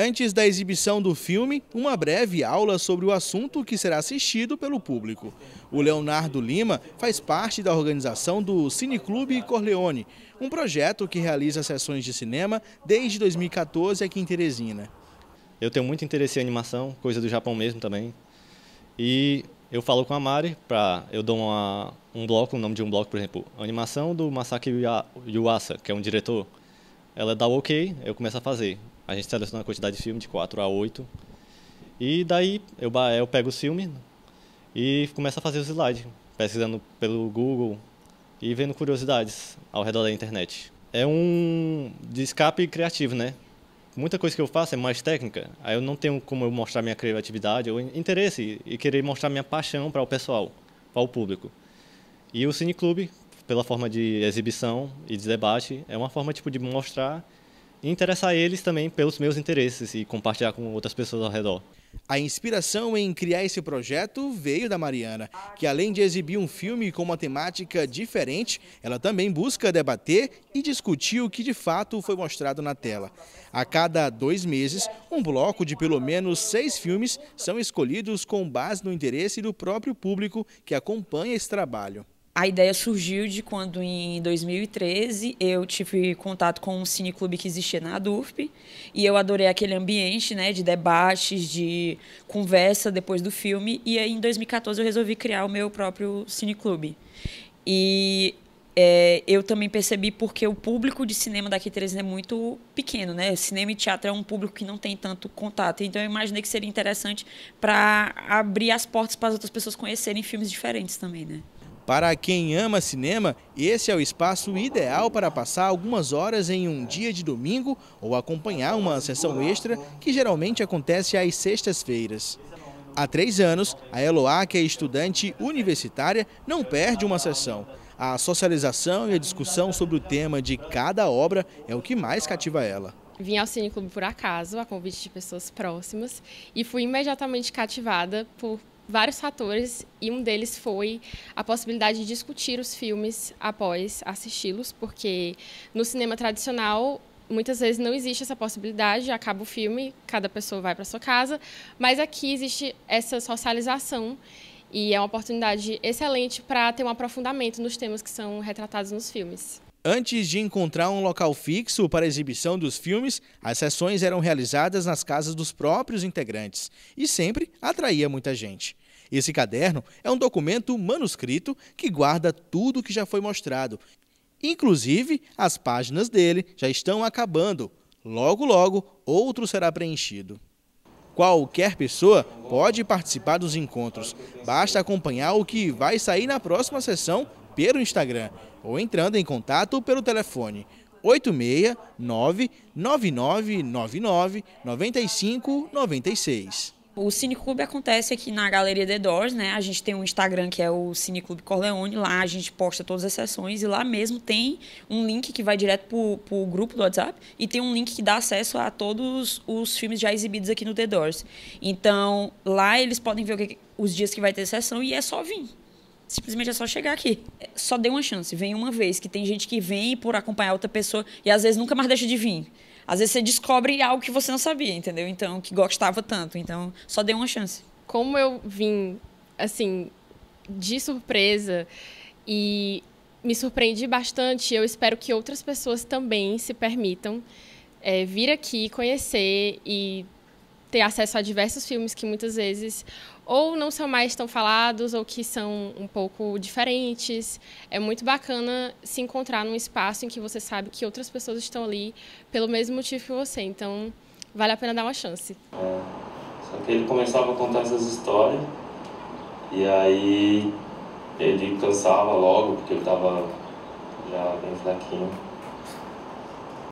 Antes da exibição do filme, uma breve aula sobre o assunto que será assistido pelo público. O Leonardo Lima faz parte da organização do Cineclube Corleone, um projeto que realiza sessões de cinema desde 2014 aqui em Teresina. Eu tenho muito interesse em animação, coisa do Japão mesmo também. E eu falo com a Mari, pra, eu dou uma, um bloco, o nome de um bloco, por exemplo, animação do Masaki Yuasa, que é um diretor. Ela dá o ok, eu começo a fazer. A gente seleciona a quantidade de filme de 4 a 8. E daí eu, eu pego o filme e começo a fazer os slides, pesquisando pelo Google e vendo curiosidades ao redor da internet. É um de escape criativo, né? Muita coisa que eu faço é mais técnica, aí eu não tenho como eu mostrar minha criatividade ou interesse e querer mostrar minha paixão para o pessoal, para o público. E o Cineclube, pela forma de exibição e de debate, é uma forma tipo de mostrar interessar eles também pelos meus interesses e compartilhar com outras pessoas ao redor. A inspiração em criar esse projeto veio da Mariana, que além de exibir um filme com uma temática diferente, ela também busca debater e discutir o que de fato foi mostrado na tela. A cada dois meses, um bloco de pelo menos seis filmes são escolhidos com base no interesse do próprio público que acompanha esse trabalho a ideia surgiu de quando, em 2013, eu tive contato com um cineclube que existia na Adurp e eu adorei aquele ambiente né, de debates, de conversa depois do filme. E aí, em 2014, eu resolvi criar o meu próprio cineclube. E é, eu também percebi porque o público de cinema daqui de Teresina é muito pequeno, né? Cinema e teatro é um público que não tem tanto contato. Então, eu imaginei que seria interessante para abrir as portas para as outras pessoas conhecerem filmes diferentes também, né? Para quem ama cinema, esse é o espaço ideal para passar algumas horas em um dia de domingo ou acompanhar uma sessão extra que geralmente acontece às sextas-feiras. Há três anos, a Eloá, que é estudante universitária, não perde uma sessão. A socialização e a discussão sobre o tema de cada obra é o que mais cativa ela. Vim ao Cineclube por acaso, a convite de pessoas próximas, e fui imediatamente cativada por vários fatores e um deles foi a possibilidade de discutir os filmes após assisti-los, porque no cinema tradicional muitas vezes não existe essa possibilidade, acaba o filme, cada pessoa vai para sua casa, mas aqui existe essa socialização e é uma oportunidade excelente para ter um aprofundamento nos temas que são retratados nos filmes. Antes de encontrar um local fixo para a exibição dos filmes, as sessões eram realizadas nas casas dos próprios integrantes e sempre atraía muita gente. Esse caderno é um documento manuscrito que guarda tudo o que já foi mostrado. Inclusive, as páginas dele já estão acabando. Logo, logo, outro será preenchido. Qualquer pessoa pode participar dos encontros. Basta acompanhar o que vai sair na próxima sessão pelo Instagram ou entrando em contato pelo telefone 869 9999 9596. O Cineclube acontece aqui na Galeria The Doors, né? A gente tem um Instagram que é o Cineclube Corleone, lá a gente posta todas as sessões e lá mesmo tem um link que vai direto pro, pro grupo do WhatsApp e tem um link que dá acesso a todos os filmes já exibidos aqui no The Doors. Então, lá eles podem ver os dias que vai ter sessão e é só vir simplesmente é só chegar aqui. É, só dê uma chance, vem uma vez, que tem gente que vem por acompanhar outra pessoa e às vezes nunca mais deixa de vir. Às vezes você descobre algo que você não sabia, entendeu? Então, que gostava tanto. Então, só dê uma chance. Como eu vim, assim, de surpresa e me surpreendi bastante, eu espero que outras pessoas também se permitam é, vir aqui conhecer e ter acesso a diversos filmes que muitas vezes ou não são mais tão falados ou que são um pouco diferentes. É muito bacana se encontrar num espaço em que você sabe que outras pessoas estão ali pelo mesmo motivo que você. Então, vale a pena dar uma chance. É, só que ele começava a contar essas histórias e aí ele cansava logo porque ele estava já bem fraquinho.